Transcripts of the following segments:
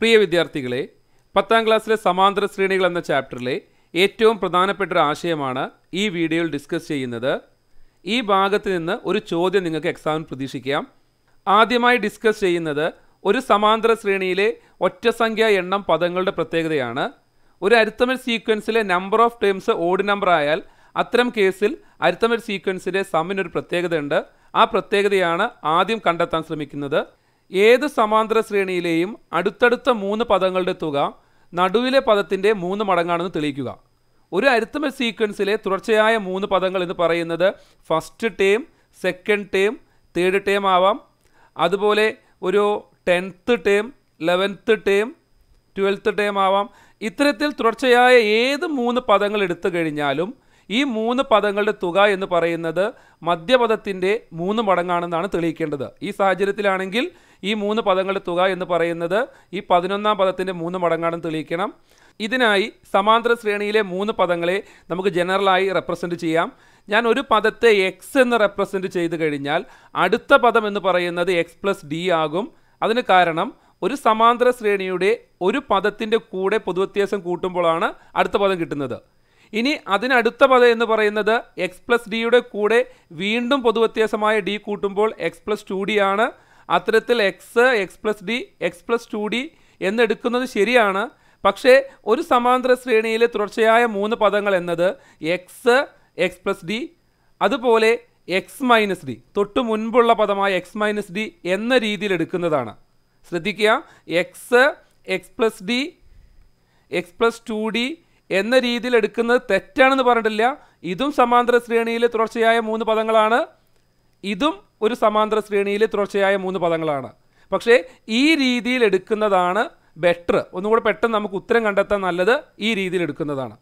പ്രിയ വിദ്യാർത്ഥികളെ പത്താം ക്ലാസ്സിലെ സമാന്തര ശ്രേണികൾ എന്ന ചാപ്റ്ററിലെ ഏറ്റവും പ്രധാനപ്പെട്ട ഒരു ആശയമാണ് ഈ വീഡിയോയിൽ ഡിസ്കസ് ചെയ്യുന്നത് ഈ ഭാഗത്ത് നിന്ന് ഒരു ചോദ്യം നിങ്ങൾക്ക് എക്സാമിന് പ്രതീക്ഷിക്കാം ആദ്യമായി ഡിസ്കസ് ചെയ്യുന്നത് ഒരു സമാന്തര ശ്രേണിയിലെ ഒറ്റ സംഖ്യ എണ്ണം പദങ്ങളുടെ പ്രത്യേകതയാണ് ഒരു അരിത്തമൽ സീക്വൻസിലെ number of terms odd number ആയാൽ അത്തരം കേസിൽ അരിത്തമൽ സീക്വൻസിലെ സമ്മിനൊരു പ്രത്യേകതയുണ്ട് ആ പ്രത്യേകതയാണ് ആദ്യം കണ്ടെത്താൻ ശ്രമിക്കുന്നത് ഏത് സമാന്തര ശ്രേണിയിലെയും അടുത്തടുത്ത മൂന്ന് പദങ്ങളുടെ തുക നടുവിലെ പദത്തിൻ്റെ മൂന്ന് മടങ്ങാണെന്ന് തെളിയിക്കുക ഒരു അരുത്തമ സീക്വൻസിലെ തുടർച്ചയായ മൂന്ന് പദങ്ങൾ എന്ന് പറയുന്നത് first term second term third term ആവാം അതുപോലെ ഒരു tenth term eleventh term twelfth term ആവാം ഇത്തരത്തിൽ തുടർച്ചയായ ഏത് മൂന്ന് പദങ്ങൾ എടുത്തു കഴിഞ്ഞാലും ഈ മൂന്ന് പദങ്ങളുടെ തുക എന്ന് പറയുന്നത് മദ്യപദത്തിൻ്റെ മൂന്ന് മടങ്ങാണെന്നാണ് തെളിയിക്കേണ്ടത് ഈ സാഹചര്യത്തിലാണെങ്കിൽ ഈ മൂന്ന് പദങ്ങളുടെ തുക എന്ന് പറയുന്നത് ഈ പതിനൊന്നാം പദത്തിൻ്റെ മൂന്ന് മടങ്ങാണെന്ന് തെളിയിക്കണം ഇതിനായി സമാന്തര ശ്രേണിയിലെ മൂന്ന് പദങ്ങളെ നമുക്ക് ജനറലായി റെപ്രസെൻറ്റ് ചെയ്യാം ഞാൻ ഒരു പദത്തെ എക്സ് എന്ന് റെപ്രസെൻറ്റ് ചെയ്ത് കഴിഞ്ഞാൽ അടുത്ത പദം എന്ന് പറയുന്നത് എക്സ് പ്ലസ് ഡി ആകും അതിന് കാരണം ഒരു സമാന്തര ശ്രേണിയുടെ ഒരു പദത്തിൻ്റെ കൂടെ പൊതുവ്യത്യാസം കൂട്ടുമ്പോഴാണ് അടുത്ത പദം കിട്ടുന്നത് ഇനി അതിനടുത്ത പദ എന്ന് പറയുന്നത് എക്സ് പ്ലസ് ഡിയുടെ കൂടെ വീണ്ടും പൊതുവ്യത്യാസമായ ഡി കൂട്ടുമ്പോൾ എക്സ് പ്ലസ് ടു ഡി ആണ് അത്തരത്തിൽ x x plus d x plus two d എന്നെടുക്കുന്നത് ശരിയാണ് പക്ഷേ ഒരു സമാന്തര ശ്രേണിയിലെ തുടർച്ചയായ മൂന്ന് പദങ്ങൾ എന്നത് എക്സ് എക്സ് പ്ലസ് ഡി അതുപോലെ എക്സ് മൈനസ് ഡി തൊട്ട് മുൻപുള്ള പദമായ എക്സ് മൈനസ് ഡി എന്ന രീതിയിൽ എടുക്കുന്നതാണ് ശ്രദ്ധിക്കുക x x plus d x plus two d എന്ന രീതിയിൽ എടുക്കുന്നത് തെറ്റാണെന്ന് പറഞ്ഞിട്ടില്ല ഇതും സമാന്തര ശ്രേണിയിലെ തുടർച്ചയായ മൂന്ന് പദങ്ങളാണ് ഇതും ഒരു സമാന്തര ശ്രേണിയിലെ തുടർച്ചയായ മൂന്ന് പദങ്ങളാണ് പക്ഷേ ഈ രീതിയിൽ എടുക്കുന്നതാണ് ബെറ്റർ ഒന്നുകൂടെ പെട്ടെന്ന് നമുക്ക് ഉത്തരം കണ്ടെത്താൻ നല്ലത് ഈ രീതിയിൽ എടുക്കുന്നതാണ്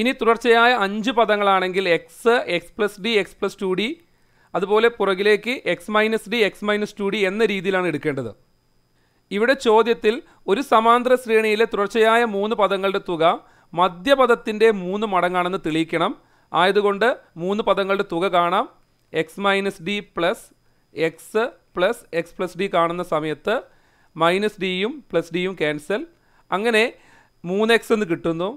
ഇനി തുടർച്ചയായ അഞ്ച് പദങ്ങളാണെങ്കിൽ x x plus d x plus two d അതുപോലെ പുറകിലേക്ക് x minus d x minus two d എന്ന രീതിയിലാണ് എടുക്കേണ്ടത് ഇവിടെ ചോദ്യത്തിൽ ഒരു സമാന്തര ശ്രേണിയിലെ തുടർച്ചയായ മൂന്ന് പദങ്ങളുടെ തുക മധ്യപദത്തിൻ്റെ മൂന്ന് മടങ്ങാണെന്ന് തെളിയിക്കണം ആയതുകൊണ്ട് മൂന്ന് പദങ്ങളുടെ തുക കാണാം x minus d plus x plus x plus d കാണുന്ന സമയത്ത് മൈനസ് ഡിയും പ്ലസ് ഡിയും ക്യാൻസൽ അങ്ങനെ മൂന്ന് എക്സ് എന്ന് കിട്ടുന്നു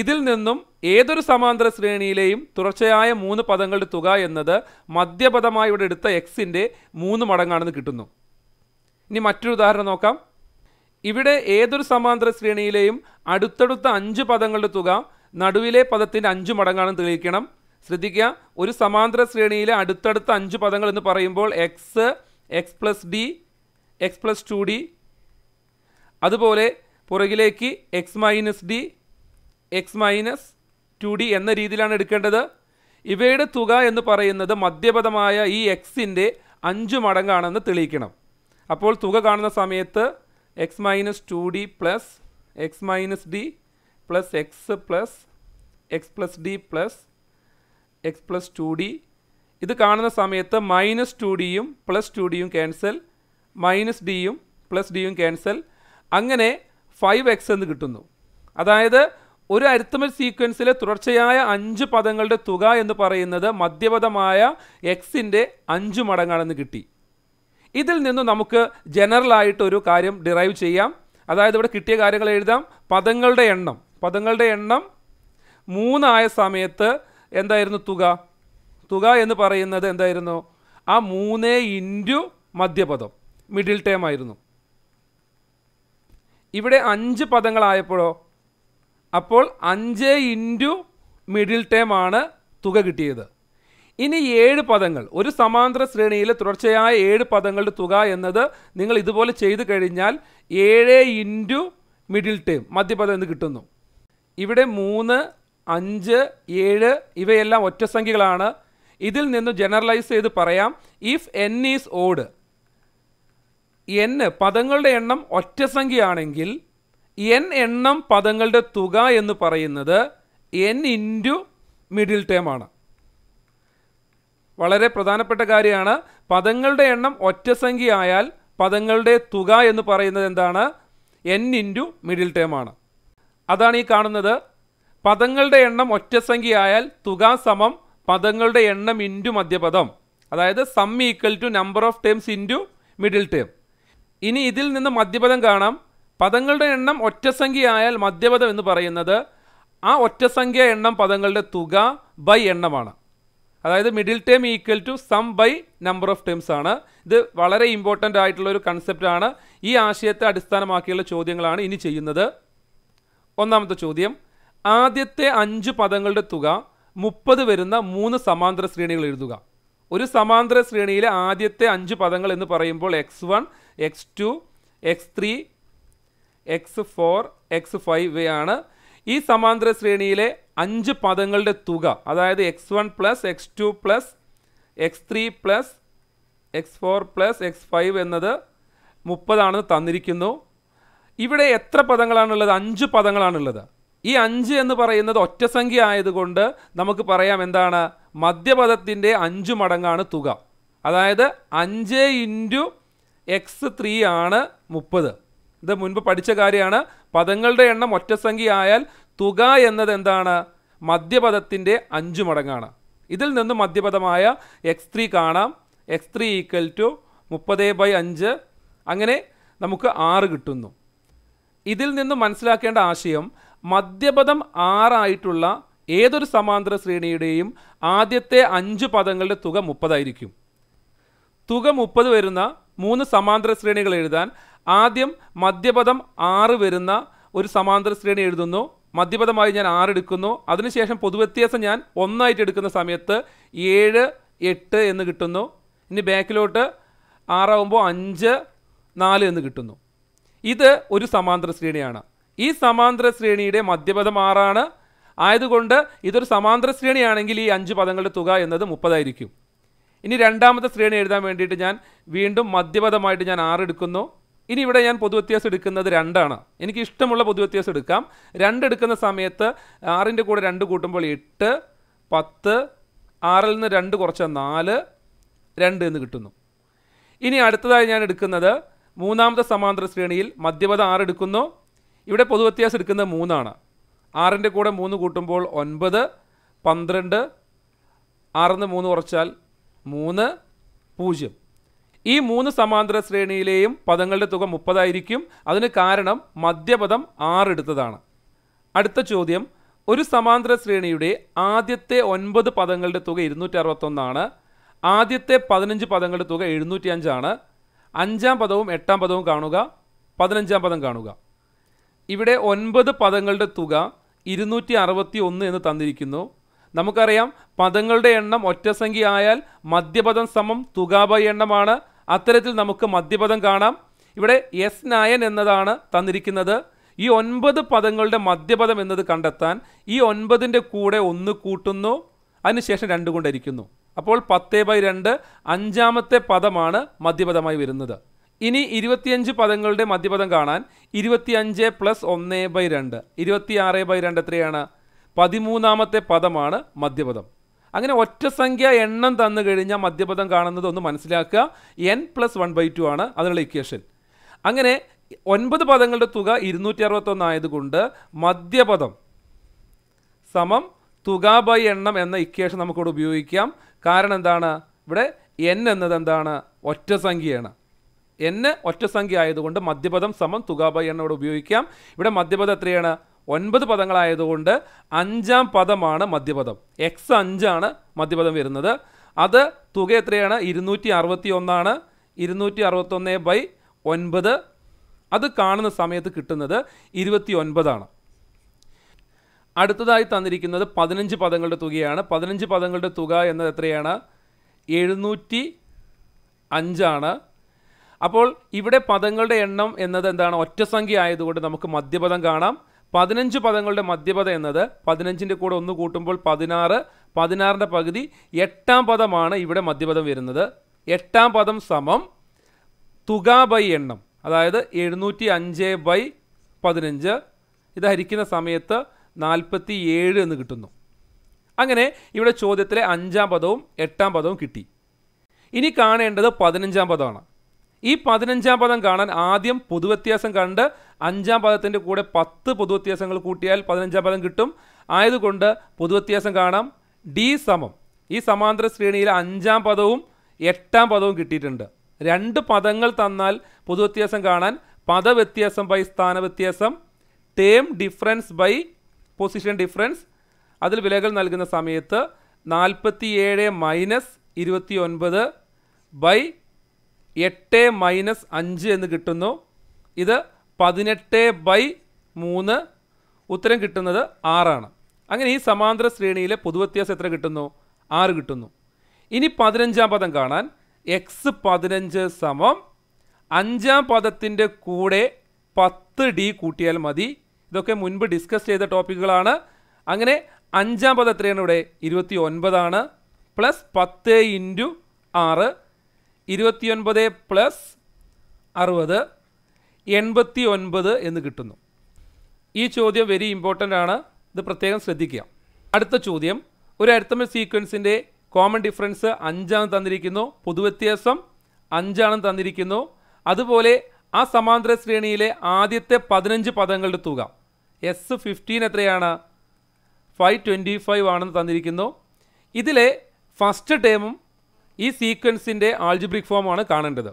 ഇതിൽ നിന്നും ഏതൊരു സമാന്തര ശ്രേണിയിലെയും തുടർച്ചയായ മൂന്ന് പദങ്ങളുടെ തുക എന്നത് മധ്യപദമായി ഇവിടെ എടുത്ത എക്സിൻ്റെ മൂന്ന് മടങ്ങാണെന്ന് കിട്ടുന്നു ഇനി മറ്റൊരു ഉദാഹരണം നോക്കാം ഇവിടെ ഏതൊരു സമാന്തര ശ്രേണിയിലെയും അടുത്തടുത്ത അഞ്ച് പദങ്ങളുടെ തുക നടുവിലെ പദത്തിൻ്റെ അഞ്ച് മടങ്ങാണെന്ന് തെളിയിക്കണം ശ്രദ്ധിക്കുക ഒരു സമാന്തര ശ്രേണിയിലെ അടുത്തടുത്ത അഞ്ച് പദങ്ങൾ എന്ന് പറയുമ്പോൾ x x plus d x plus two d അതുപോലെ പുറകിലേക്ക് x minus d x minus two d എന്ന രീതിയിലാണ് എടുക്കേണ്ടത് ഇവയുടെ തുക എന്ന് പറയുന്നത് മദ്യപദമായ ഈ എക്സിൻ്റെ അഞ്ച് മടങ്ങാണെന്ന് തെളിയിക്കണം അപ്പോൾ തുക കാണുന്ന സമയത്ത് x minus two d plus x minus d plus x plus x plus d plus x plus two d ഇത് കാണുന്ന സമയത്ത് മൈനസ് ടു ഡിയും പ്ലസ് ടു ഡിയും ക്യാൻസൽ മൈനസ് ഡിയും പ്ലസ് ഡിയും ക്യാൻസൽ അങ്ങനെ ഫൈവ് എക്സ് എന്ന് കിട്ടുന്നു അതായത് ഒരു അരിത്തമറ്റ് സീക്വൻസിലെ തുടർച്ചയായ അഞ്ച് പദങ്ങളുടെ തുക എന്ന് പറയുന്നത് മധ്യപദമായ എക്സിൻ്റെ അഞ്ച് മടങ്ങാണെന്ന് കിട്ടി ഇതിൽ നിന്ന് നമുക്ക് ജനറലായിട്ടൊരു കാര്യം ഡിറൈവ് ചെയ്യാം അതായത് ഇവിടെ കിട്ടിയ കാര്യങ്ങൾ എഴുതാം പദങ്ങളുടെ എണ്ണം പദങ്ങളുടെ എണ്ണം മൂന്നായ സമയത്ത് എന്തായിരുന്നു തുക തുക എന്ന് പറയുന്നത് എന്തായിരുന്നു ആ മൂന്ന് ഇൻറ്റു മധ്യപദം മിഡിൽ ടേം ആയിരുന്നു ഇവിടെ അഞ്ച് പദങ്ങളായപ്പോഴോ അപ്പോൾ അഞ്ച് ഇൻറ്റു മിഡിൽ ടേം ആണ് തുക കിട്ടിയത് ഇനി ഏഴ് പദങ്ങൾ ഒരു സമാന്തര ശ്രേണിയിലെ തുടർച്ചയായ ഏഴ് പദങ്ങളുടെ തുക എന്നത് നിങ്ങൾ ഇതുപോലെ ചെയ്തു കഴിഞ്ഞാൽ ഏഴ് ഇൻറ്റു മിഡിൽ ടേം മധ്യപദം എന്ന് കിട്ടുന്നു ഇവിടെ മൂന്ന് അഞ്ച് ഏഴ് ഇവയെല്ലാം ഒറ്റ സംഖ്യകളാണ് ഇതിൽ നിന്ന് ജനറലൈസ് ചെയ്ത് പറയാം if n is odd n പദങ്ങളുടെ എണ്ണം ഒറ്റ സംഖ്യയാണെങ്കിൽ എൻ എണ്ണം പദങ്ങളുടെ തുക എന്ന് പറയുന്നത് എൻ ഇൻറ്റു മിഡിൽ ടേം ആണ് വളരെ പ്രധാനപ്പെട്ട കാര്യമാണ് പദങ്ങളുടെ എണ്ണം ഒറ്റസംഖ്യയായാൽ പദങ്ങളുടെ തുക എന്ന് പറയുന്നത് എന്താണ് എൻ ഇൻറ്റു മിഡിൽ ടേം ആണ് അതാണ് ഈ കാണുന്നത് പദങ്ങളുടെ എണ്ണം ഒറ്റസംഖ്യയായാൽ തുക സമം പദങ്ങളുടെ എണ്ണം ഇൻറ്റു മധ്യപദം അതായത് sum equal to number of terms into middle term ഇനി ഇതിൽ നിന്ന് മധ്യപദം കാണാം പദങ്ങളുടെ എണ്ണം ഒറ്റസംഖ്യയായാൽ മധ്യപദം എന്ന് പറയുന്നത് ആ ഒറ്റസംഖ്യ എണ്ണം പദങ്ങളുടെ തുക ബൈ എണ്ണമാണ് അതായത് middle term equal to sum by number of terms ആണ് ഇത് വളരെ ഇമ്പോർട്ടൻ്റ് ആയിട്ടുള്ള ഒരു കൺസെപ്റ്റ് ആണ് ഈ ആശയത്തെ അടിസ്ഥാനമാക്കിയുള്ള ചോദ്യങ്ങളാണ് ഇനി ചെയ്യുന്നത് ഒന്നാമത്തെ ചോദ്യം ആദ്യത്തെ അഞ്ച് പദങ്ങളുടെ തുക മുപ്പത് വരുന്ന മൂന്ന് സമാന്തര ശ്രേണികൾ എഴുതുക ഒരു സമാന്തര ശ്രേണിയിലെ ആദ്യത്തെ അഞ്ച് പദങ്ങൾ എന്ന് പറയുമ്പോൾ x one x two x three x four x five ആണ് ഈ സമാന്തര ശ്രേണിയിലെ അഞ്ച് പദങ്ങളുടെ തുക അതായത് x one plus x two plus x three plus x four plus x five എന്നത് മുപ്പതാണെന്ന് തന്നിരിക്കുന്നു ഇവിടെ എത്ര പദങ്ങളാണുള്ളത് അഞ്ച് പദങ്ങളാണുള്ളത് ഈ അഞ്ച് എന്ന് പറയുന്നത് ഒറ്റസംഖ്യ ആയതുകൊണ്ട് നമുക്ക് പറയാം എന്താണ് മദ്യപദത്തിൻ്റെ അഞ്ച് മടങ്ങാണ് തുക അതായത് അഞ്ച് ഇൻറ്റു എക്സ് ത്രീ ആണ് മുപ്പത് ഇത് മുൻപ് പഠിച്ച കാര്യമാണ് പദങ്ങളുടെ എണ്ണം ഒറ്റസംഖ്യ ആയാൽ തുക എന്നത് എന്താണ് മദ്യപദത്തിൻ്റെ അഞ്ചു മടങ്ങാണ് ഇതിൽ നിന്ന് മധ്യപദമായ എക്സ് ത്രീ കാണാം എക്സ് ത്രീ ഈക്വൽ ടു മുപ്പത് ബൈ അഞ്ച് അങ്ങനെ നമുക്ക് ആറ് കിട്ടുന്നു ഇതിൽ നിന്ന് മനസ്സിലാക്കേണ്ട ആശയം മധ്യപദം ആറായിട്ടുള്ള ഏതൊരു സമാന്തര ശ്രേണിയുടെയും ആദ്യത്തെ അഞ്ച് പദങ്ങളുടെ തുക മുപ്പതായിരിക്കും തുക മുപ്പത് വരുന്ന മൂന്ന് സമാന്തര ശ്രേണികൾ എഴുതാൻ ആദ്യം മധ്യപദം ആറ് വരുന്ന ഒരു സമാന്തര ശ്രേണി എഴുതുന്നു മധ്യപദമായി ഞാൻ ആറ് എടുക്കുന്നു അതിനുശേഷം പൊതുവ്യത്യാസം ഞാൻ ഒന്നായിട്ട് എടുക്കുന്ന സമയത്ത് ഏഴ് എട്ട് എന്ന് കിട്ടുന്നു ഇനി ബാക്കിലോട്ട് ആറാവുമ്പോൾ അഞ്ച് നാല് എന്ന് കിട്ടുന്നു ഇത് ഒരു സമാന്തര ശ്രേണിയാണ് ഈ സമാന്തര ശ്രേണിയുടെ മധ്യപദം ആറാണ് ആയതുകൊണ്ട് ഇതൊരു സമാന്തര ശ്രേണിയാണെങ്കിൽ ഈ അഞ്ച് പദങ്ങളുടെ തുക എന്നത് മുപ്പതായിരിക്കും ഇനി രണ്ടാമത്തെ ശ്രേണി എഴുതാൻ വേണ്ടിയിട്ട് ഞാൻ വീണ്ടും മധ്യപദമായിട്ട് ഞാൻ ആറ് എടുക്കുന്നു ഇനി ഇവിടെ ഞാൻ പൊതുവ്യത്യാസം എടുക്കുന്നത് രണ്ടാണ് എനിക്ക് ഇഷ്ടമുള്ള പൊതുവ്യത്യാസം എടുക്കാം രണ്ടെടുക്കുന്ന സമയത്ത് ആറിൻ്റെ കൂടെ രണ്ട് കൂട്ടുമ്പോൾ എട്ട് പത്ത് ആറിൽ നിന്ന് രണ്ട് കുറച്ച നാല് രണ്ട് എന്ന് കിട്ടുന്നു ഇനി അടുത്തതായി ഞാൻ എടുക്കുന്നത് മൂന്നാമത്തെ സമാന്തര ശ്രേണിയിൽ മധ്യപദ ആറ് എടുക്കുന്നു ഇവിടെ പൊതുവ്യത്യാസം എടുക്കുന്നത് മൂന്നാണ് ആറിൻ്റെ കൂടെ മൂന്ന് കൂട്ടുമ്പോൾ ഒൻപത് പന്ത്രണ്ട് ആറിൽ നിന്ന് മൂന്ന് കുറച്ചാൽ മൂന്ന് പൂജ്യം ഈ മൂന്ന് സമാന്തര ശ്രേണിയിലെയും പദങ്ങളുടെ തുക മുപ്പതായിരിക്കും അതിന് കാരണം മധ്യപദം ആറെടുത്തതാണ് അടുത്ത ചോദ്യം ഒരു സമാന്തര ശ്രേണിയുടെ ആദ്യത്തെ ഒൻപത് പദങ്ങളുടെ തുക ഇരുന്നൂറ്റി അറുപത്തൊന്നാണ് ആദ്യത്തെ പതിനഞ്ച് പദങ്ങളുടെ തുക എഴുന്നൂറ്റി അഞ്ചാണ് അഞ്ചാം പദവും എട്ടാം പദവും കാണുക പതിനഞ്ചാം പദം കാണുക ഇവിടെ ഒൻപത് പദങ്ങളുടെ തുക ഇരുന്നൂറ്റി അറുപത്തി ഒന്ന് എന്ന് തന്നിരിക്കുന്നു നമുക്കറിയാം പദങ്ങളുടെ എണ്ണം ഒറ്റസംഖ്യ ആയാൽ മദ്യപദം സമം തുകാബ എണ്ണമാണ് അത്തരത്തിൽ നമുക്ക് മദ്യപദം കാണാം ഇവിടെ എസ് നയൻ എന്നതാണ് തന്നിരിക്കുന്നത് ഈ ഒൻപത് പദങ്ങളുടെ മദ്യപദം എന്നത് കണ്ടെത്താൻ ഈ ഒൻപതിൻ്റെ കൂടെ ഒന്ന് കൂട്ടുന്നു അതിനുശേഷം രണ്ട് കൊണ്ടിരിക്കുന്നു അപ്പോൾ പത്തേ ബൈ രണ്ട് അഞ്ചാമത്തെ പദമാണ് മദ്യപദമായി വരുന്നത് ഇനി ഇരുപത്തിയഞ്ച് പദങ്ങളുടെ മദ്യപദം കാണാൻ ഇരുപത്തിയഞ്ച് പ്ലസ് ഒന്ന് ബൈ രണ്ട് ഇരുപത്തിയാറ് ബൈ രണ്ട് എത്രയാണ് പതിമൂന്നാമത്തെ പദമാണ് മധ്യപദം അങ്ങനെ ഒറ്റ സംഖ്യ എണ്ണം തന്നു കഴിഞ്ഞാൽ മധ്യപദം കാണുന്നത് ഒന്ന് മനസ്സിലാക്കുക n plus one by two ആണ് അതിനുള്ള ഇക്വേഷൻ അങ്ങനെ ഒൻപത് പദങ്ങളുടെ തുക ഇരുന്നൂറ്റി അറുപത്തൊന്ന് ആയതുകൊണ്ട് മധ്യപദം സമം തുക ബൈ എണ്ണം എന്ന ഇക്വേഷൻ നമുക്കിവിടെ ഉപയോഗിക്കാം കാരണം എന്താണ് ഇവിടെ എൻ എന്നത് എന്താണ് ഒറ്റ സംഖ്യയാണ് എൻ ഒറ്റ സംഖ്യ ആയതുകൊണ്ട് മധ്യപദം സമം തുക ബൈ എണ്ണം ഇവിടെ ഉപയോഗിക്കാം ഇവിടെ മധ്യപദം എത്രയാണ് ഒൻപത് പദങ്ങളായതുകൊണ്ട് അഞ്ചാം പദമാണ് മധ്യപദം എക്സ് അഞ്ചാണ് മധ്യപദം വരുന്നത് അത് തുക എത്രയാണ് ഇരുന്നൂറ്റി അറുപത്തി ഒന്നാണ് ഇരുന്നൂറ്റി അറുപത്തൊന്ന് ബൈ ഒൻപത് അത് കാണുന്ന സമയത്ത് കിട്ടുന്നത് ഇരുപത്തി ഒൻപതാണ് അടുത്തതായി തന്നിരിക്കുന്നത് പതിനഞ്ച് പദങ്ങളുടെ തുകയാണ് പതിനഞ്ച് പദങ്ങളുടെ തുക എന്നത് എത്രയാണ് എഴുന്നൂറ്റി അഞ്ചാണ് അപ്പോൾ ഇവിടെ പദങ്ങളുടെ എണ്ണം എന്നത് എന്താണ് ഒറ്റസംഖ്യ ആയതുകൊണ്ട് നമുക്ക് മധ്യപദം കാണാം പതിനഞ്ച് പദങ്ങളുടെ മധ്യപദം എന്നത് പതിനഞ്ചിൻ്റെ കൂടെ ഒന്ന് കൂട്ടുമ്പോൾ പതിനാറ് പതിനാറിൻ്റെ പകുതി എട്ടാം പദമാണ് ഇവിടെ മധ്യപദം വരുന്നത് എട്ടാം പദം സമം തുക ബൈ എണ്ണം അതായത് എഴുന്നൂറ്റി അഞ്ച് ബൈ പതിനഞ്ച് ഇത് ഹരിക്കുന്ന സമയത്ത് നാൽപ്പത്തി ഏഴ് എന്ന് കിട്ടുന്നു അങ്ങനെ ഇവിടെ ചോദ്യത്തിലെ അഞ്ചാം പദവും എട്ടാം പദവും കിട്ടി ഇനി കാണേണ്ടത് പതിനഞ്ചാം പദമാണ് ഈ പതിനഞ്ചാം പദം കാണാൻ ആദ്യം പൊതുവ്യത്യാസം കണ്ട് അഞ്ചാം പദത്തിൻ്റെ കൂടെ പത്ത് പൊതുവ്യത്യാസങ്ങൾ കൂട്ടിയാൽ പതിനഞ്ചാം പദം കിട്ടും ആയതുകൊണ്ട് പൊതുവ്യത്യാസം കാണാം ഡി സമം ഈ സമാന്തര ശ്രേണിയിലെ അഞ്ചാം പദവും എട്ടാം പദവും കിട്ടിയിട്ടുണ്ട് രണ്ട് പദങ്ങൾ തന്നാൽ പൊതുവ്യത്യാസം കാണാൻ പദവ്യത്യാസം ബൈ സ്ഥാനവ്യത്യാസം term difference by position difference അതിൽ വിലകൾ നൽകുന്ന സമയത്ത് നാൽപ്പത്തി ഏഴ് മൈനസ് ഇരുപത്തി ഒൻപത് ബൈ എട്ട് മൈനസ് അഞ്ച് എന്ന് കിട്ടുന്നു ഇത് പതിനെട്ട് ബൈ മൂന്ന് ഉത്തരം കിട്ടുന്നത് ആറാണ് അങ്ങനെ ഈ സമാന്തര ശ്രേണിയിലെ പൊതുവ്യത്യാസം എത്ര കിട്ടുന്നു ആറ് കിട്ടുന്നു ഇനി പതിനഞ്ചാം പദം കാണാൻ എക്സ് പതിനഞ്ച് സമം അഞ്ചാം പദത്തിൻ്റെ കൂടെ പത്ത് ഡി കൂട്ടിയാൽ മതി ഇതൊക്കെ മുൻപ് ഡിസ്കസ് ചെയ്ത ടോപ്പിക്കുകളാണ് അങ്ങനെ അഞ്ചാം പദം എത്രയാണ് ഇവിടെ ഇരുപത്തി ഒൻപതാണ് പ്ലസ് പത്ത് ഇൻറ്റു ആറ് ഇരുപത്തിയൊൻപത് പ്ലസ് അറുപത് എൺപത്തി ഒൻപത് എന്ന് കിട്ടുന്നു ഈ ചോദ്യം വെരി ഇമ്പോർട്ടൻ്റ് ആണ് ഇത് പ്രത്യേകം ശ്രദ്ധിക്കുക അടുത്ത ചോദ്യം ഒരു അരിത്തമൽ സീക്വൻസിൻ്റെ കോമൺ ഡിഫറൻസ് അഞ്ചാണ് തന്നിരിക്കുന്നു പൊതുവ്യത്യാസം അഞ്ചാണ് തന്നിരിക്കുന്നു അതുപോലെ ആ സമാന്തര ശ്രേണിയിലെ ആദ്യത്തെ പതിനഞ്ച് പദങ്ങളുടെ തുക എസ് ഫിഫ്റ്റീൻ എത്രയാണ് ഫൈവ് ട്വൻറ്റി ഫൈവ് ആണെന്ന് തന്നിരിക്കുന്നു ഇതിലെ ഫസ്റ്റ് ടേമും ഈ സീക്വൻസിൻ്റെ ആൾജിബ്രിക് ഫോമാണ് കാണേണ്ടത്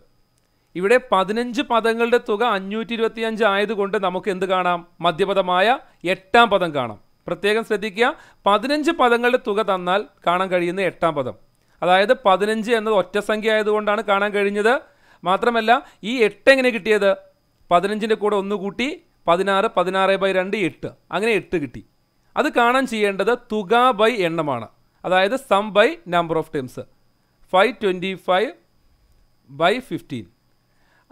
ഇവിടെ പതിനഞ്ച് പദങ്ങളുടെ തുക അഞ്ഞൂറ്റി ഇരുപത്തിയഞ്ച് ആയതുകൊണ്ട് നമുക്ക് എന്ത് കാണാം മധ്യപദമായ എട്ടാം പദം കാണാം പ്രത്യേകം ശ്രദ്ധിക്കുക പതിനഞ്ച് പദങ്ങളുടെ തുക തന്നാൽ കാണാൻ കഴിയുന്ന എട്ടാം പദം അതായത് പതിനഞ്ച് എന്നത് ഒറ്റ സംഖ്യ ആയതുകൊണ്ടാണ് കാണാൻ കഴിഞ്ഞത് മാത്രമല്ല ഈ എട്ട് എങ്ങനെ കിട്ടിയത് പതിനഞ്ചിൻ്റെ കൂടെ ഒന്ന് കൂട്ടി പതിനാറ് പതിനാറ് ബൈ രണ്ട് എട്ട് അങ്ങനെ എട്ട് കിട്ടി അത് കാണാൻ ചെയ്യേണ്ടത് തുക ബൈ എണ്ണമാണ് അതായത് sum by number of terms five twenty five by fifteen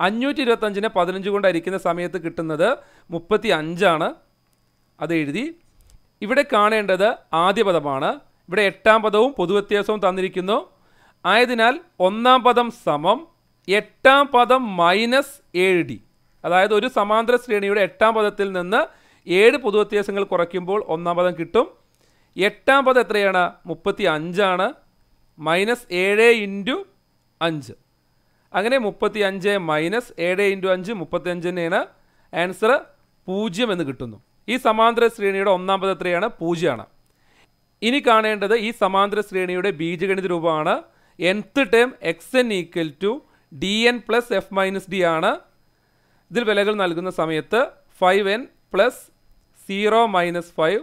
അഞ്ഞൂറ്റി ഇരുപത്തഞ്ചിനെ പതിനഞ്ച് കൊണ്ട് അരിക്കുന്ന സമയത്ത് കിട്ടുന്നത് മുപ്പത്തി അഞ്ചാണ് അത് എഴുതി ഇവിടെ കാണേണ്ടത് ആദ്യ പദമാണ് ഇവിടെ എട്ടാം പദവും പൊതുവ്യത്യാസവും തന്നിരിക്കുന്നു ആയതിനാൽ ഒന്നാം പദം സമം എട്ടാം പദം മൈനസ് ഏഴ് ഡി അതായത് ഒരു സമാന്തര ശ്രേണിയുടെ എട്ടാം പദത്തിൽ നിന്ന് ഏഴ് പൊതുവ്യത്യാസങ്ങൾ കുറയ്ക്കുമ്പോൾ ഒന്നാം പദം കിട്ടും എട്ടാം പദം എത്രയാണ് മുപ്പത്തി അഞ്ചാണ് മൈനസ് ഏഴ് ഇൻറ്റു അഞ്ച് അങ്ങനെ മുപ്പത്തി അഞ്ച് മൈനസ് ഏഴ് ഇൻറ്റു അഞ്ച് മുപ്പത്തി മുപ്പത്തിയഞ്ചിനാണ് ആൻസർ പൂജ്യം എന്ന് കിട്ടുന്നു ഈ സമാന്തര ശ്രേണിയുടെ ഒന്നാം പദം എത്രയാണ് പൂജ്യമാണ് ഇനി കാണേണ്ടത് ഈ സമാന്തര ശ്രേണിയുടെ ബീജഗണിത രൂപമാണ് nth term x n equal to d n plus f minus d ആണ് ഇതിൽ വിലകൾ നൽകുന്ന സമയത്ത് five n plus zero minus five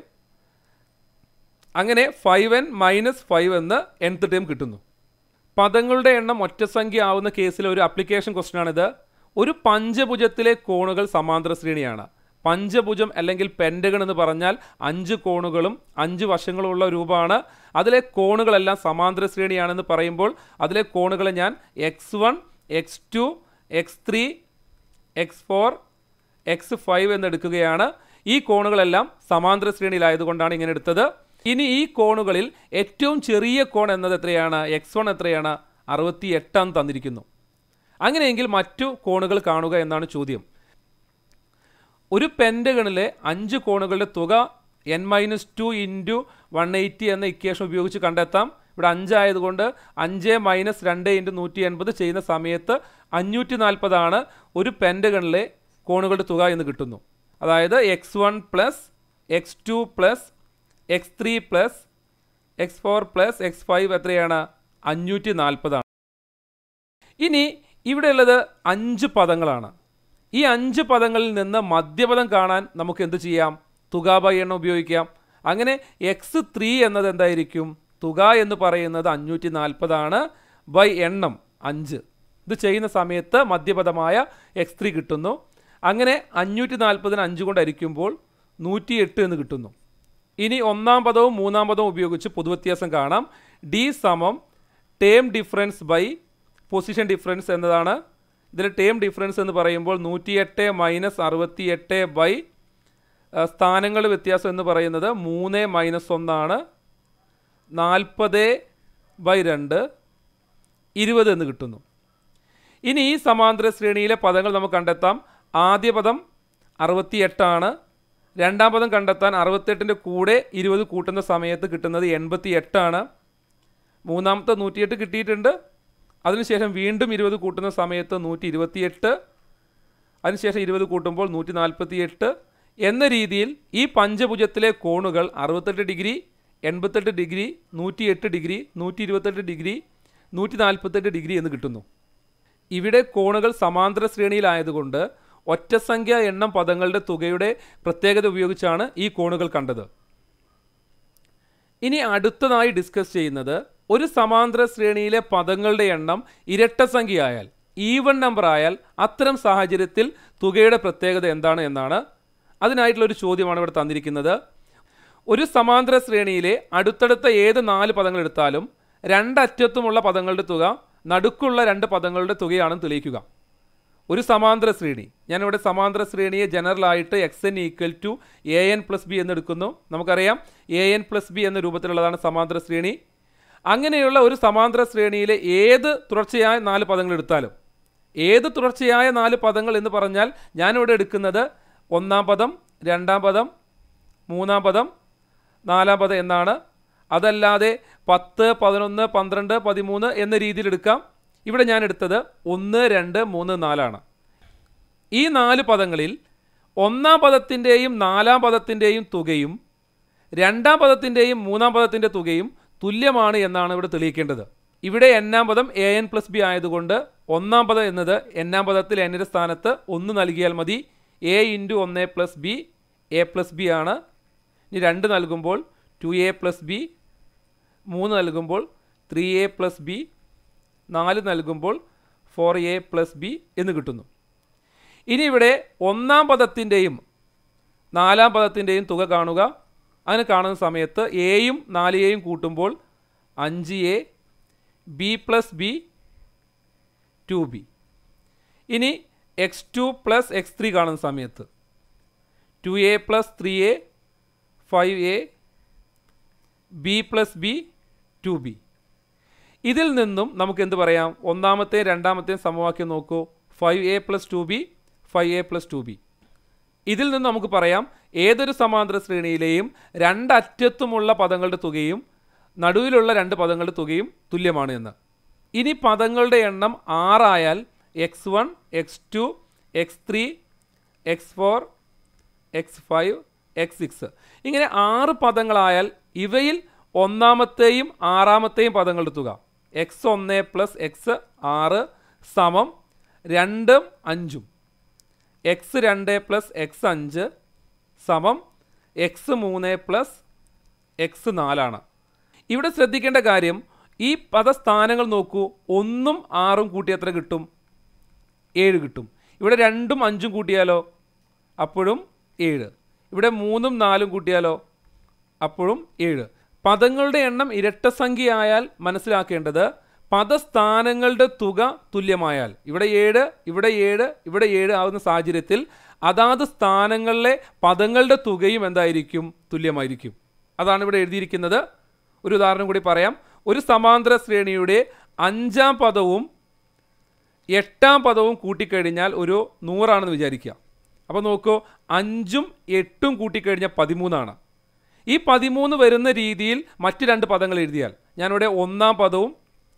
അങ്ങനെ ഫൈവ് എൻ മൈനസ് ഫൈവ് എന്ന് എൻത്ത് ടേം കിട്ടുന്നു പദങ്ങളുടെ എണ്ണം ഒറ്റസംഖ്യ ആവുന്ന കേസിലെ ഒരു അപ്ലിക്കേഷൻ ആണിത് ഒരു പഞ്ചഭുജത്തിലെ കോണുകൾ സമാന്തര ശ്രേണിയാണ് പഞ്ചഭുജം അല്ലെങ്കിൽ പെൻഡഗൺ എന്ന് പറഞ്ഞാൽ അഞ്ച് കോണുകളും അഞ്ച് വശങ്ങളും ഉള്ള രൂപമാണ് അതിലെ കോണുകളെല്ലാം സമാന്തര ശ്രേണിയാണെന്ന് പറയുമ്പോൾ അതിലെ കോണുകളെ ഞാൻ x one x two x three x four x five എന്നെടുക്കുകയാണ് ഈ കോണുകളെല്ലാം സമാന്തര ശ്രേണിയിലായതുകൊണ്ടാണ് ഇങ്ങനെ എടുത്തത് ഇനി ഈ കോണുകളിൽ ഏറ്റവും ചെറിയ കോൺ എന്നത് എത്രയാണ് എക്സ് വൺ എത്രയാണ് അറുപത്തി എട്ടാം തന്നിരിക്കുന്നു അങ്ങനെയെങ്കിൽ മറ്റു കോണുകൾ കാണുക എന്നാണ് ചോദ്യം ഒരു പെൻഡഗണിലെ അഞ്ച് കോണുകളുടെ തുക n minus two into one eighty എന്ന ഇക്വേഷൻ ഉപയോഗിച്ച് കണ്ടെത്താം ഇവിടെ അഞ്ചായതുകൊണ്ട് അഞ്ച് മൈനസ് രണ്ട് ഇൻറ്റു നൂറ്റി എൺപത് ചെയ്യുന്ന സമയത്ത് അഞ്ഞൂറ്റി നാൽപ്പതാണ് ഒരു പെൻഡഗണിലെ കോണുകളുടെ തുക എന്ന് കിട്ടുന്നു അതായത് x one plus x two plus x three plus x four plus x five എത്രയാണ് അഞ്ഞൂറ്റി നാൽപ്പതാണ് ഇനി ഇവിടെയുള്ളത് അഞ്ച് പദങ്ങളാണ് ഈ അഞ്ച് പദങ്ങളിൽ നിന്ന് മധ്യപദം കാണാൻ നമുക്ക് എന്ത് ചെയ്യാം തുക ബൈ എണ്ണം ഉപയോഗിക്കാം അങ്ങനെ എക്സ് ത്രീ എന്നത് എന്തായിരിക്കും തുക എന്ന് പറയുന്നത് അഞ്ഞൂറ്റി നാൽപ്പതാണ് ബൈ എണ്ണം അഞ്ച് ഇത് ചെയ്യുന്ന സമയത്ത് മധ്യപദമായ എക്സ് ത്രീ കിട്ടുന്നു അങ്ങനെ അഞ്ഞൂറ്റി നാൽപ്പതിന് അഞ്ച് കൊണ്ട് അരിക്കുമ്പോൾ എട്ട് എന്ന് കിട്ടുന്നു ഇനി ഒന്നാം പദവും മൂന്നാം പദവും ഉപയോഗിച്ച് പൊതുവ്യത്യാസം കാണാം ഡി സമം term difference by position difference എന്നതാണ് ഇതിൽ ടേം ഡിഫറൻസ് എന്ന് പറയുമ്പോൾ നൂറ്റിയെട്ട് മൈനസ് അറുപത്തിയെട്ട് ബൈ സ്ഥാനങ്ങൾ വ്യത്യാസം എന്ന് പറയുന്നത് മൂന്ന് മൈനസ് ഒന്നാണ് നാൽപ്പത് ബൈ രണ്ട് ഇരുപത് എന്ന് കിട്ടുന്നു ഇനി ഈ സമാന്തര ശ്രേണിയിലെ പദങ്ങൾ നമുക്ക് കണ്ടെത്താം ആദ്യ പദം അറുപത്തിയെട്ടാണ് രണ്ടാം പദം കണ്ടെത്താൻ അറുപത്തെട്ടിൻ്റെ കൂടെ ഇരുപത് കൂട്ടുന്ന സമയത്ത് കിട്ടുന്നത് എൺപത്തി എട്ടാണ് മൂന്നാമത്തെ നൂറ്റിയെട്ട് കിട്ടിയിട്ടുണ്ട് അതിനുശേഷം വീണ്ടും ഇരുപത് കൂട്ടുന്ന സമയത്ത് നൂറ്റി ഇരുപത്തിയെട്ട് അതിനുശേഷം ഇരുപത് കൂട്ടുമ്പോൾ നൂറ്റി നാൽപ്പത്തി എട്ട് എന്ന രീതിയിൽ ഈ പഞ്ചഭുജത്തിലെ കോണുകൾ അറുപത്തെട്ട് ഡിഗ്രി എൺപത്തെട്ട് ഡിഗ്രി നൂറ്റിയെട്ട് ഡിഗ്രി നൂറ്റി ഇരുപത്തെട്ട് ഡിഗ്രി നൂറ്റി നാൽപ്പത്തെട്ട് ഡിഗ്രി എന്ന് കിട്ടുന്നു ഇവിടെ കോണുകൾ സമാന്തര ശ്രേണിയിലായതുകൊണ്ട് ഒറ്റസംഖ്യ എണ്ണം പദങ്ങളുടെ തുകയുടെ പ്രത്യേകത ഉപയോഗിച്ചാണ് ഈ കോണുകൾ കണ്ടത് ഇനി അടുത്തതായി ഡിസ്കസ് ചെയ്യുന്നത് ഒരു സമാന്തര ശ്രേണിയിലെ പദങ്ങളുടെ എണ്ണം ഇരട്ട സംഖ്യയായാൽ ഈവൺ നമ്പർ ആയാൽ അത്തരം സാഹചര്യത്തിൽ തുകയുടെ പ്രത്യേകത എന്താണ് എന്നാണ് അതിനായിട്ടുള്ളൊരു ചോദ്യമാണ് ഇവിടെ തന്നിരിക്കുന്നത് ഒരു സമാന്തര ശ്രേണിയിലെ അടുത്തടുത്ത ഏത് നാല് പദങ്ങൾ എടുത്താലും രണ്ടറ്റത്തുമുള്ള പദങ്ങളുടെ തുക നടുക്കുള്ള രണ്ട് പദങ്ങളുടെ തുകയാണെന്ന് തെളിയിക്കുക ഒരു സമാന്തര ശ്രേണി ഞാനിവിടെ സമാന്തര ശ്രേണിയെ ജനറലായിട്ട് x n equal to a n plus b എന്നെടുക്കുന്നു നമുക്കറിയാം എ എൻ പ്ലസ് ബി എന്ന രൂപത്തിലുള്ളതാണ് സമാന്തര ശ്രേണി അങ്ങനെയുള്ള ഒരു സമാന്തര ശ്രേണിയിലെ ഏത് തുടർച്ചയായ നാല് പദങ്ങൾ എടുത്താലും ഏത് തുടർച്ചയായ നാല് പദങ്ങൾ എന്ന് പറഞ്ഞാൽ ഞാനിവിടെ എടുക്കുന്നത് ഒന്നാം പദം രണ്ടാം പദം മൂന്നാം പദം നാലാം പദം എന്നാണ് അതല്ലാതെ പത്ത് പതിനൊന്ന് പന്ത്രണ്ട് പതിമൂന്ന് എന്ന രീതിയിലെടുക്കാം ഇവിടെ ഞാൻ എടുത്തത് ഒന്ന് രണ്ട് മൂന്ന് നാലാണ് ഈ നാല് പദങ്ങളിൽ ഒന്നാം പദത്തിൻ്റെയും നാലാം പദത്തിൻ്റെയും തുകയും രണ്ടാം പദത്തിൻ്റെയും മൂന്നാം പദത്തിൻ്റെ തുകയും തുല്യമാണ് എന്നാണ് ഇവിടെ തെളിയിക്കേണ്ടത് ഇവിടെ എന്നാം പദം എ എൻ പ്ലസ് ബി ആയതുകൊണ്ട് ഒന്നാം പദം എന്നത് എന്നാം പദത്തിൽ എന്നിൻ്റെ സ്ഥാനത്ത് ഒന്ന് നൽകിയാൽ മതി എ ഇൻറ്റു ഒന്ന് plus b a plus b ആണ് ഇനി രണ്ട് നൽകുമ്പോൾ ടു എ പ്ലസ് ബി മൂന്ന് നൽകുമ്പോൾ ത്രീ എ പ്ലസ് ബി നാല് നൽകുമ്പോൾ ഫോർ എ പ്ലസ് ബി എന്ന് കിട്ടുന്നു ഇനി ഇവിടെ ഒന്നാം പദത്തിൻ്റെയും നാലാം പദത്തിൻ്റെയും തുക കാണുക അങ്ങനെ കാണുന്ന സമയത്ത് എയും നാല് എയും കൂട്ടുമ്പോൾ അഞ്ച് a b plus b two b ഇനി x two plus x three കാണുന്ന സമയത്ത് two a plus three a five a b plus b two b ഇതിൽ നിന്നും നമുക്ക് എന്ത് പറയാം ഒന്നാമത്തെയും രണ്ടാമത്തെയും സമവാക്യം നോക്കൂ five a plus two b five a plus two b ഇതിൽ നിന്ന് നമുക്ക് പറയാം ഏതൊരു സമാന്തര ശ്രേണിയിലെയും രണ്ടറ്റത്തുമുള്ള പദങ്ങളുടെ തുകയും നടുവിലുള്ള രണ്ട് പദങ്ങളുടെ തുകയും തുല്യമാണ് എന്ന് ഇനി പദങ്ങളുടെ എണ്ണം ആറായാൽ x one x two x three x four x five x six ഇങ്ങനെ ആറ് പദങ്ങളായാൽ ഇവയിൽ ഒന്നാമത്തെയും ആറാമത്തെയും പദങ്ങളുടെ തുക എക്സ് ഒന്ന് പ്ലസ് എക്സ് ആറ് സമം രണ്ടും അഞ്ചും എക്സ് രണ്ട് പ്ലസ് എക്സ് അഞ്ച് സമം എക്സ് മൂന്ന് പ്ലസ് എക്സ് നാലാണ് ഇവിടെ ശ്രദ്ധിക്കേണ്ട കാര്യം ഈ പദസ്ഥാനങ്ങൾ നോക്കൂ ഒന്നും ആറും കൂട്ടി എത്ര കിട്ടും ഏഴ് കിട്ടും ഇവിടെ രണ്ടും അഞ്ചും കൂട്ടിയാലോ അപ്പോഴും ഏഴ് ഇവിടെ മൂന്നും നാലും കൂട്ടിയാലോ അപ്പോഴും ഏഴ് പദങ്ങളുടെ എണ്ണം ഇരട്ടസംഖ്യയായാൽ മനസ്സിലാക്കേണ്ടത് പദസ്ഥാനങ്ങളുടെ തുക തുല്യമായാൽ ഇവിടെ ഏഴ് ഇവിടെ ഏഴ് ഇവിടെ ഏഴ് ആവുന്ന സാഹചര്യത്തിൽ അതാത് സ്ഥാനങ്ങളിലെ പദങ്ങളുടെ തുകയും എന്തായിരിക്കും തുല്യമായിരിക്കും അതാണ് ഇവിടെ എഴുതിയിരിക്കുന്നത് ഒരു ഉദാഹരണം കൂടി പറയാം ഒരു സമാന്തര ശ്രേണിയുടെ അഞ്ചാം പദവും എട്ടാം പദവും കൂട്ടിക്കഴിഞ്ഞാൽ ഒരു നൂറാണെന്ന് വിചാരിക്കുക അപ്പോൾ നോക്കൂ അഞ്ചും എട്ടും കൂട്ടിക്കഴിഞ്ഞാൽ പതിമൂന്നാണ് ഈ പതിമൂന്ന് വരുന്ന രീതിയിൽ മറ്റ് രണ്ട് പദങ്ങൾ എഴുതിയാൽ ഞാനിവിടെ ഒന്നാം പദവും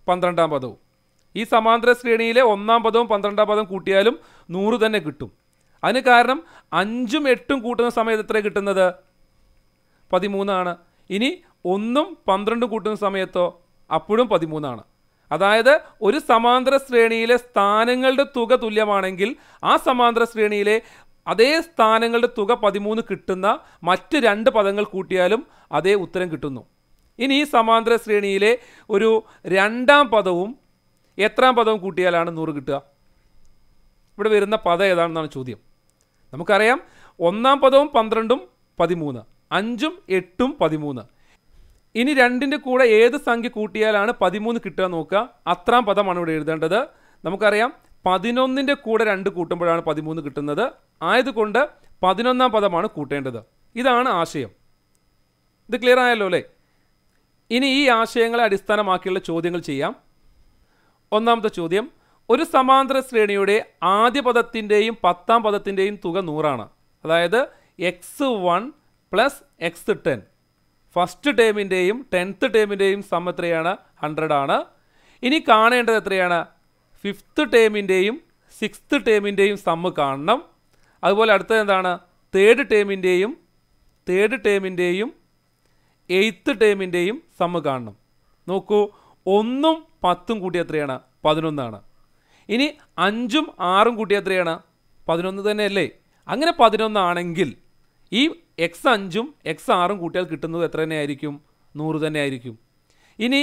പന്ത്രണ്ടാം പദവും ഈ സമാന്തര ശ്രേണിയിലെ ഒന്നാം പദവും പന്ത്രണ്ടാം പദവും കൂട്ടിയാലും നൂറ് തന്നെ കിട്ടും അതിന് കാരണം അഞ്ചും എട്ടും കൂട്ടുന്ന സമയത്ത് എത്ര കിട്ടുന്നത് പതിമൂന്നാണ് ഇനി ഒന്നും പന്ത്രണ്ടും കൂട്ടുന്ന സമയത്തോ അപ്പോഴും പതിമൂന്നാണ് അതായത് ഒരു സമാന്തര ശ്രേണിയിലെ സ്ഥാനങ്ങളുടെ തുക തുല്യമാണെങ്കിൽ ആ സമാന്തര ശ്രേണിയിലെ അതേ സ്ഥാനങ്ങളുടെ തുക പതിമൂന്ന് കിട്ടുന്ന മറ്റ് രണ്ട് പദങ്ങൾ കൂട്ടിയാലും അതേ ഉത്തരം കിട്ടുന്നു ഇനി ഈ സമാന്തര ശ്രേണിയിലെ ഒരു രണ്ടാം പദവും എത്രാം പദവും കൂട്ടിയാലാണ് നൂറ് കിട്ടുക ഇവിടെ വരുന്ന പദം ഏതാണെന്നാണ് ചോദ്യം നമുക്കറിയാം ഒന്നാം പദവും പന്ത്രണ്ടും പതിമൂന്ന് അഞ്ചും എട്ടും പതിമൂന്ന് ഇനി രണ്ടിൻ്റെ കൂടെ ഏത് സംഖ്യ കൂട്ടിയാലാണ് പതിമൂന്ന് കിട്ടുക നോക്കുക അത്രാം പദമാണ് ഇവിടെ എഴുതേണ്ടത് നമുക്കറിയാം പതിനൊന്നിൻ്റെ കൂടെ രണ്ട് കൂട്ടുമ്പോഴാണ് പതിമൂന്ന് കിട്ടുന്നത് ആയതുകൊണ്ട് പതിനൊന്നാം പദമാണ് കൂട്ടേണ്ടത് ഇതാണ് ആശയം ഇത് ക്ലിയർ ആയല്ലോ അല്ലേ ഇനി ഈ ആശയങ്ങളെ അടിസ്ഥാനമാക്കിയുള്ള ചോദ്യങ്ങൾ ചെയ്യാം ഒന്നാമത്തെ ചോദ്യം ഒരു സമാന്തര ശ്രേണിയുടെ ആദ്യ പദത്തിൻ്റെയും പത്താം പദത്തിൻ്റെയും തുക നൂറാണ് അതായത് x one plus x ten first ടേമിൻ്റെയും ടെൻത്ത് ടേമിൻ്റെയും സം ഹൺഡ്രഡാണ് ആണ് ഇനി കാണേണ്ടത് എത്രയാണ് ഫിഫ്ത്ത് ടേമിൻ്റെയും സിക്സ്ത്ത് ടേമിൻ്റെയും സമ്മ് കാണണം അതുപോലെ അടുത്തത് എന്താണ് തേർഡ് ടേമിൻ്റെയും തേർഡ് ടേമിൻ്റെയും എയ്ത്ത് ടേമിൻ്റെയും സമ്മ് കാണണം നോക്കൂ ഒന്നും പത്തും കൂട്ടി എത്രയാണ് പതിനൊന്നാണ് ഇനി അഞ്ചും ആറും കൂട്ടി എത്രയാണ് പതിനൊന്ന് തന്നെയല്ലേ അങ്ങനെ പതിനൊന്നാണെങ്കിൽ ഈ എക്സ് അഞ്ചും എക്സ് ആറും കൂട്ടിയാൽ കിട്ടുന്നത് എത്ര തന്നെയായിരിക്കും നൂറ് തന്നെയായിരിക്കും ഇനി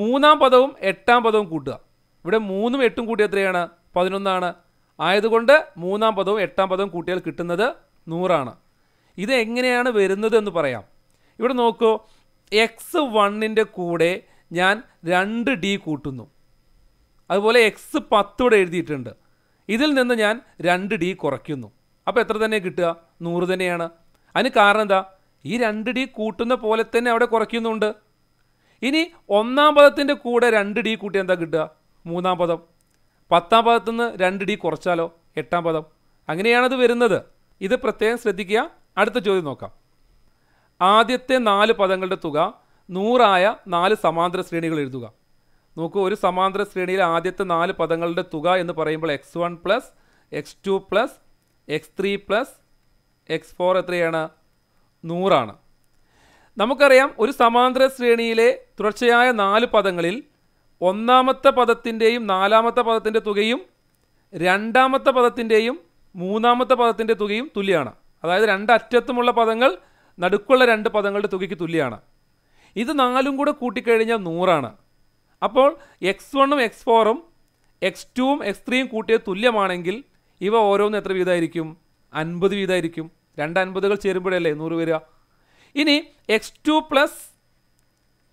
മൂന്നാം പദവും എട്ടാം പദവും കൂട്ടുക ഇവിടെ മൂന്നും എട്ടും കൂട്ടി എത്രയാണ് പതിനൊന്നാണ് ആയതുകൊണ്ട് മൂന്നാം പദവും എട്ടാം പദവും കൂട്ടിയാൽ കിട്ടുന്നത് നൂറാണ് ഇത് എങ്ങനെയാണ് വരുന്നത് എന്ന് പറയാം ഇവിടെ നോക്കൂ എക്സ് വണ്ണിൻ്റെ കൂടെ ഞാൻ രണ്ട് ഡി കൂട്ടുന്നു അതുപോലെ എക്സ് പത്തോടെ എഴുതിയിട്ടുണ്ട് ഇതിൽ നിന്ന് ഞാൻ രണ്ട് ഡി കുറയ്ക്കുന്നു അപ്പോൾ എത്ര തന്നെ കിട്ടുക നൂറ് തന്നെയാണ് അതിന് കാരണം എന്താ ഈ രണ്ട് ഡി കൂട്ടുന്ന പോലെ തന്നെ അവിടെ കുറയ്ക്കുന്നുണ്ട് ഇനി ഒന്നാം പദത്തിൻ്റെ കൂടെ രണ്ട് ഡി കൂട്ടി എന്താ കിട്ടുക മൂന്നാം പദം പത്താം പദത്തു നിന്ന് രണ്ട് ഡി കുറച്ചാലോ എട്ടാം പദം അങ്ങനെയാണത് വരുന്നത് ഇത് പ്രത്യേകം ശ്രദ്ധിക്കുക അടുത്ത ചോദ്യം നോക്കാം ആദ്യത്തെ നാല് പദങ്ങളുടെ തുക നൂറായ നാല് സമാന്തര ശ്രേണികൾ എഴുതുക നോക്കൂ ഒരു സമാന്തര ശ്രേണിയിലെ ആദ്യത്തെ നാല് പദങ്ങളുടെ തുക എന്ന് പറയുമ്പോൾ x one plus x two plus x three plus x four എത്രയാണ് നൂറാണ് നമുക്കറിയാം ഒരു സമാന്തര ശ്രേണിയിലെ തുടർച്ചയായ നാല് പദങ്ങളിൽ ഒന്നാമത്തെ പദത്തിൻ്റെയും നാലാമത്തെ പദത്തിൻ്റെ തുകയും രണ്ടാമത്തെ പദത്തിൻ്റെയും മൂന്നാമത്തെ പദത്തിൻ്റെ തുകയും തുല്യമാണ് അതായത് രണ്ടറ്റത്തുമുള്ള പദങ്ങൾ നടുക്കുള്ള രണ്ട് പദങ്ങളുടെ തുകയ്ക്ക് തുല്യമാണ് ഇത് നാലും കൂടെ കൂട്ടിക്കഴിഞ്ഞാൽ നൂറാണ് അപ്പോൾ എക്സ് വണ്ണും എക്സ് ഫോറും എക്സ് ടുവും എക്സ് ത്രീയും കൂട്ടിയ തുല്യമാണെങ്കിൽ ഇവ ഓരോന്നും എത്ര വീതമായിരിക്കും അൻപത് വീതമായിരിക്കും രണ്ട് അൻപതുകൾ ചേരുമ്പോഴല്ലേ നൂറ് വരിക ഇനി x two plus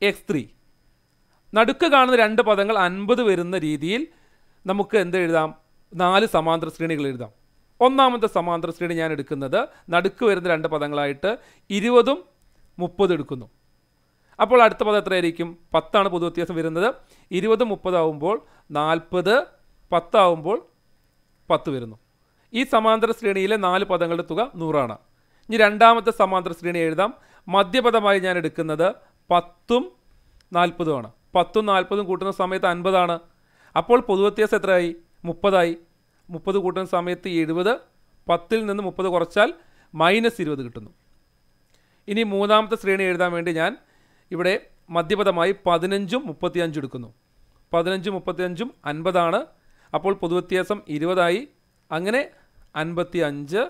x three നടുക്ക് കാണുന്ന രണ്ട് പദങ്ങൾ അൻപത് വരുന്ന രീതിയിൽ നമുക്ക് എന്ത് എഴുതാം നാല് സമാന്തര ശ്രേണികൾ എഴുതാം ഒന്നാമത്തെ സമാന്തര ശ്രേണി ഞാൻ എടുക്കുന്നത് നടുക്ക് വരുന്ന രണ്ട് പദങ്ങളായിട്ട് ഇരുപതും മുപ്പതും എടുക്കുന്നു അപ്പോൾ അടുത്ത പദം എത്രയായിരിക്കും പത്താണ് പൊതു വ്യത്യാസം വരുന്നത് ഇരുപത് മുപ്പതാവുമ്പോൾ നാൽപ്പത് പത്താവുമ്പോൾ പത്ത് വരുന്നു ഈ സമാന്തര ശ്രേണിയിലെ നാല് പദങ്ങളുടെ തുക നൂറാണ് ഇനി രണ്ടാമത്തെ സമാന്തര ശ്രേണി എഴുതാം മധ്യപദമായി ഞാൻ എടുക്കുന്നത് പത്തും നാൽപ്പതുമാണ് പത്തും നാൽപ്പതും കൂട്ടുന്ന സമയത്ത് അൻപതാണ് അപ്പോൾ പൊതുവ്യത്യാസം എത്രയായി മുപ്പതായി മുപ്പത് കൂട്ടുന്ന സമയത്ത് എഴുപത് പത്തിൽ നിന്ന് മുപ്പത് കുറച്ചാൽ മൈനസ് ഇരുപത് കിട്ടുന്നു ഇനി മൂന്നാമത്തെ ശ്രേണി എഴുതാൻ വേണ്ടി ഞാൻ ഇവിടെ മധ്യപദമായി പതിനഞ്ചും മുപ്പത്തിയഞ്ചും എടുക്കുന്നു പതിനഞ്ചും മുപ്പത്തിയഞ്ചും അൻപതാണ് അപ്പോൾ പൊതുവ്യത്യാസം ഇരുപതായി അങ്ങനെ അൻപത്തി അഞ്ച്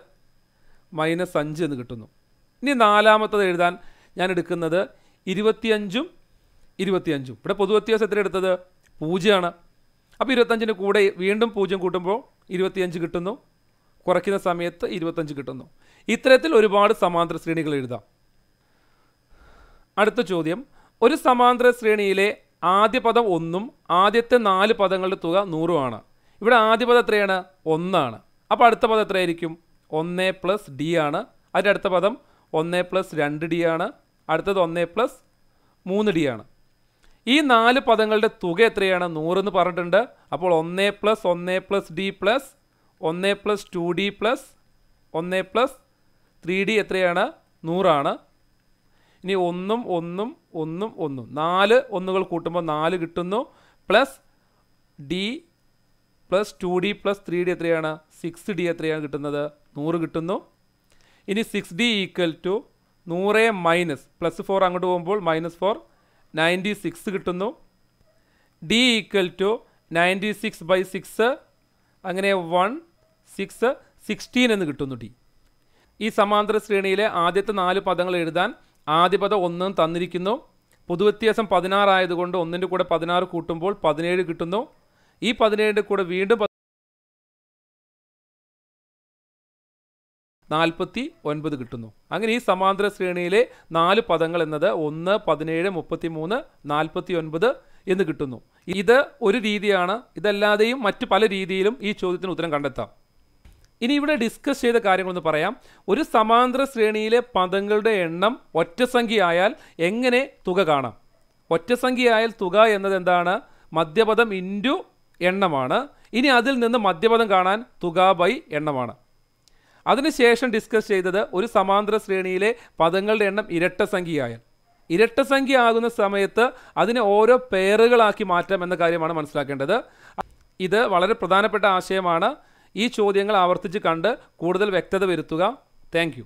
മൈനസ് അഞ്ച് എന്ന് കിട്ടുന്നു ഇനി നാലാമത്തത് എഴുതാൻ ഞാൻ എടുക്കുന്നത് ഇരുപത്തിയഞ്ചും ഇരുപത്തിയഞ്ചും ഇവിടെ പൊതു വ്യത്യാസം എത്ര എടുത്തത് പൂജയാണ് അപ്പോൾ ഇരുപത്തഞ്ചിന് കൂടെ വീണ്ടും പൂജ്യം കൂട്ടുമ്പോൾ ഇരുപത്തിയഞ്ച് കിട്ടുന്നു കുറയ്ക്കുന്ന സമയത്ത് ഇരുപത്തഞ്ച് കിട്ടുന്നു ഇത്തരത്തിൽ ഒരുപാട് സമാന്തര ശ്രേണികൾ എഴുതാം അടുത്ത ചോദ്യം ഒരു സമാന്തര ശ്രേണിയിലെ ആദ്യ പദം ഒന്നും ആദ്യത്തെ നാല് പദങ്ങളുടെ തുക നൂറുമാണ് ഇവിടെ ആദ്യ പദം എത്രയാണ് ഒന്നാണ് അപ്പോൾ അടുത്ത പദം എത്രയായിരിക്കും ഒന്ന് പ്ലസ് ഡി ആണ് അതിൻ്റെ അടുത്ത പദം ഒന്ന് പ്ലസ് രണ്ട് ഡി ആണ് അടുത്തത് ഒന്ന് പ്ലസ് മൂന്ന് ഡി ആണ് ഈ നാല് പദങ്ങളുടെ തുക എത്രയാണ് നൂറെന്ന് പറഞ്ഞിട്ടുണ്ട് അപ്പോൾ ഒന്ന് പ്ലസ് ഒന്ന് പ്ലസ് ഡി പ്ലസ് ഒന്ന് പ്ലസ് ടു ഡി പ്ലസ് ഒന്ന് പ്ലസ് ത്രീ ഡി എത്രയാണ് നൂറാണ് ഇനി ഒന്നും ഒന്നും ഒന്നും ഒന്നും നാല് ഒന്നുകൾ കൂട്ടുമ്പോൾ നാല് കിട്ടുന്നു plus d plus two d plus three d എത്രയാണ് സിക്സ് ഡി എത്രയാണ് കിട്ടുന്നത് നൂറ് കിട്ടുന്നു ഇനി സിക്സ് ഡി ഈക്വൽ ടു നൂറേ മൈനസ് പ്ലസ് ഫോർ അങ്ങോട്ട് പോകുമ്പോൾ മൈനസ് ഫോർ നയൻറ്റി സിക്സ് കിട്ടുന്നു d equal to ninety six by six അങ്ങനെ വൺ സിക്സ് സിക്സ്റ്റീൻ എന്ന് കിട്ടുന്നു ഡി ഈ സമാന്തര ശ്രേണിയിലെ ആദ്യത്തെ നാല് പദങ്ങൾ എഴുതാൻ ആദ്യ പദം ഒന്നും തന്നിരിക്കുന്നു പുതുവ്യത്യാസം പതിനാറായതുകൊണ്ട് ഒന്നിൻ്റെ കൂടെ പതിനാറ് കൂട്ടുമ്പോൾ പതിനേഴ് കിട്ടുന്നു ഈ പതിനേഴിൻ്റെ കൂടെ വീണ്ടും നാൽപ്പത്തി ഒൻപത് കിട്ടുന്നു അങ്ങനെ ഈ സമാന്തര ശ്രേണിയിലെ നാല് പദങ്ങൾ എന്നത് ഒന്ന് പതിനേഴ് മുപ്പത്തി മൂന്ന് നാൽപ്പത്തി ഒൻപത് എന്ന് കിട്ടുന്നു ഇത് ഒരു രീതിയാണ് ഇതല്ലാതെയും മറ്റു പല രീതിയിലും ഈ ചോദ്യത്തിന് ഉത്തരം കണ്ടെത്താം ഇനി ഇവിടെ ഡിസ്കസ് ചെയ്ത കാര്യങ്ങളൊന്ന് പറയാം ഒരു സമാന്തര ശ്രേണിയിലെ പദങ്ങളുടെ എണ്ണം സംഖ്യയായാൽ എങ്ങനെ തുക കാണാം ഒറ്റസംഖ്യയായാൽ തുക എന്നത് എന്താണ് മധ്യപദം ഇൻറ്റു എണ്ണമാണ് ഇനി അതിൽ നിന്ന് മധ്യപദം കാണാൻ തുക ബൈ എണ്ണമാണ് അതിനുശേഷം ഡിസ്കസ് ചെയ്തത് ഒരു സമാന്തര ശ്രേണിയിലെ പദങ്ങളുടെ എണ്ണം ഇരട്ട സംഖ്യയായാൽ ഇരട്ട സംഖ്യ ആകുന്ന സമയത്ത് അതിനെ ഓരോ പേറുകളാക്കി മാറ്റാം എന്ന കാര്യമാണ് മനസ്സിലാക്കേണ്ടത് ഇത് വളരെ പ്രധാനപ്പെട്ട ആശയമാണ് ഈ ചോദ്യങ്ങൾ ആവർത്തിച്ച് കണ്ട് കൂടുതൽ വ്യക്തത വരുത്തുക താങ്ക്